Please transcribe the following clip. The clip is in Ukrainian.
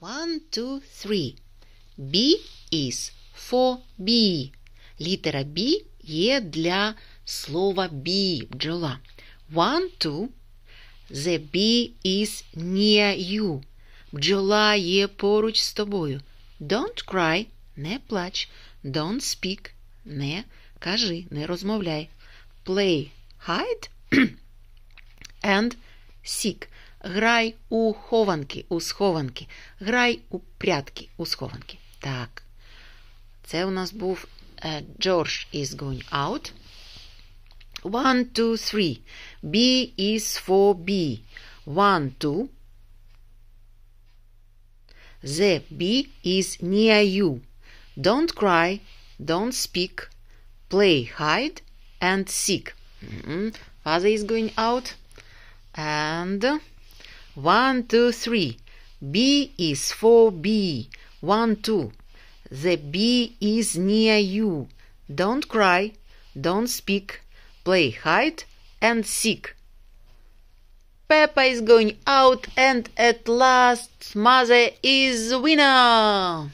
One, two, three. B is for bee. Літера B є для слова B бджола. One, two. The bee is near you. Бджола є поруч з тобою. Don't cry. Не плач. Don't speak. Не кажи, не розмовляй. Play, hide and seek. Грай у хованки у схованки, грай у прятки у схованки. Так. Це у нас був George is going out. One, two, three. B is for B. One, two. The B is near you. Don't cry, don't speak. Play, hide and seek. Father is going out. And One, two, three. B is for B. One, two. The B is near you. Don't cry. Don't speak. Play hide and seek. Peppa is going out and at last Mother is winner!